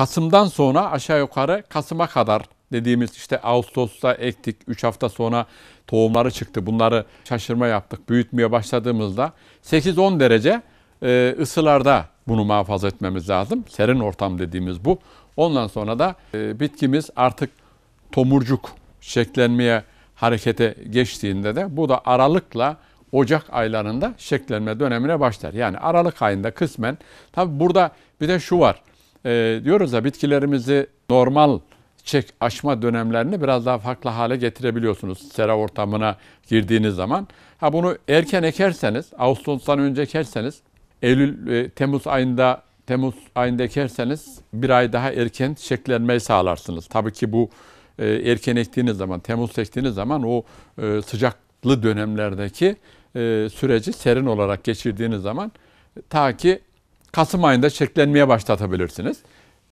Kasım'dan sonra aşağı yukarı Kasım'a kadar dediğimiz işte Ağustos'ta ektik, 3 hafta sonra tohumları çıktı. Bunları şaşırma yaptık. Büyütmeye başladığımızda 8-10 derece e, ısılarda bunu muhafaza etmemiz lazım. Serin ortam dediğimiz bu. Ondan sonra da e, bitkimiz artık tomurcuk şeklenmeye harekete geçtiğinde de bu da aralıkla Ocak aylarında şeklenme dönemine başlar. Yani Aralık ayında kısmen. Tabi burada bir de şu var e, diyoruz ya bitkilerimizi normal çek aşma dönemlerini biraz daha farklı hale getirebiliyorsunuz sera ortamına girdiğiniz zaman. Ha bunu erken ekerseniz, Ağustos'tan önce ekerseniz, Eylül e, Temmuz ayında Temmuz ayında ekerseniz bir ay daha erken çiçeklenmeyi sağlarsınız. Tabii ki bu e, erken ektiğiniz zaman, Temmuz ektiğiniz zaman o e, sıcaklı dönemlerdeki e, süreci serin olarak geçirdiğiniz zaman e, ta ki Kasım ayında çeklenmeye başlatabilirsiniz.